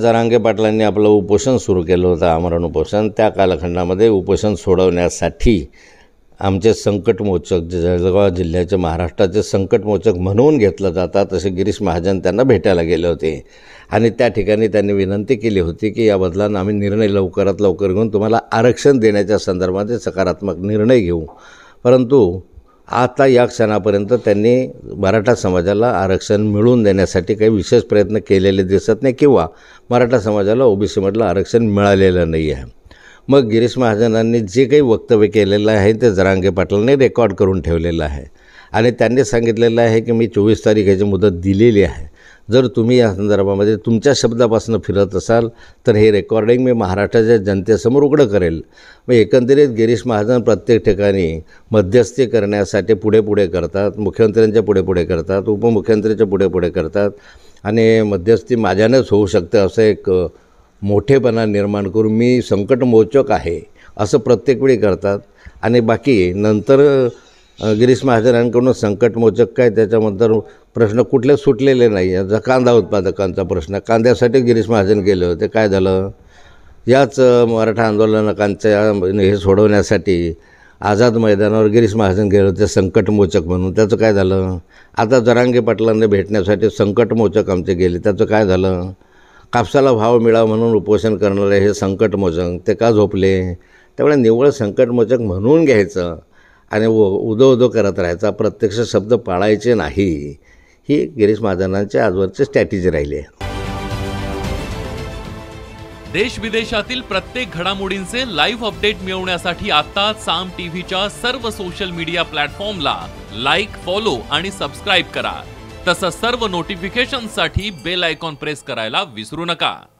जरांगे पाटलांनी आपलं उपोषण सुरू केलं होतं आमरण उपोषण त्या कालखंडामध्ये उपोषण सोडवण्यासाठी आमचे संकटमोचक जे जळगाव जिल्ह्याचे महाराष्ट्राचे संकटमोचक म्हणून घेतलं जातात तसे गिरीश महाजन त्यांना भेटायला गेले होते आणि त्या ठिकाणी त्यांनी विनंती केली होती की या बदलानं आम्ही निर्णय लवकरात लवकर घेऊन तुम्हाला आरक्षण देण्याच्या संदर्भात सकारात्मक निर्णय घेऊ परंतु आता या क्षणापर्यंत त्यांनी मराठा समाजाला आरक्षण मिळवून देण्यासाठी काही विशेष प्रयत्न केलेले दिसत नाही किंवा मराठा समाजाला ओबीसीमधलं आरक्षण मिळालेलं नाही आहे मग गिरीश महाजनांनी जे काही वक्तव्य केलेलं आहे ते जरांगे पाटलांनी रेकॉर्ड करून ठेवलेलं आहे आणि त्यांनी सांगितलेलं आहे की मी चोवीस तारीख याची मुदत दिलेली आहे जर तुम्ही या संदर्भामध्ये तुमच्या शब्दापासून फिरत असाल तर हे रेकॉर्डिंग मी महाराष्ट्राच्या जनतेसमोर उघडं करेल मग एकंदरीत गिरीश महाजन प्रत्येक ठिकाणी मध्यस्थी करण्यासाठी पुढे पुढे करतात मुख्यमंत्र्यांच्या पुढे पुढे करतात उपमुख्यमंत्र्यांच्या पुढे पुढे करतात आणि मध्यस्थी माझ्यानंच होऊ शकते असं एक मोठेपणा निर्माण करून मी संकटमोचक आहे असं प्रत्येक वेळी करतात आणि बाकी नंतर गिरीश महाजनांकडून संकटमोचक काय त्याच्यानंतर प्रश्न कुठले सुटलेले नाही आहे जर कांदा उत्पादकांचा प्रश्न कांद्यासाठी गिरीश महाजन गेले होते काय झालं याच मराठा आंदोलनकांच्या हे सोडवण्यासाठी आझाद मैदानावर गिरीश महाजन गेले होते संकटमोचक म्हणून त्याचं काय झालं आता जरांगे पाटलांना भेटण्यासाठी संकटमोचक आमचे गेले त्याचं काय झालं कापसाला भाव मिळावा म्हणून उपोषण करणारे हे संकटमोचक ते का झोपले त्यामुळे निव्वळ संकटमोचक म्हणून घ्यायचं आणि व उदो उदो करत राहायचा प्रत्यक्ष शब्द पाळायचे नाही ही गिरीश महाजनांच्या आजवरची स्ट्रॅटेजी राहिली आहे देश विदेशातील प्रत्येक घडामोडींचे लाईव्ह अपडेट मिळवण्यासाठी आता साम टीव्हीच्या सर्व सोशल मीडिया प्लॅटफॉर्मला लाईक फॉलो आणि सबस्क्राईब करा तसंच सर्व नोटिफिकेशनसाठी बेल आयकॉन प्रेस करायला विसरू नका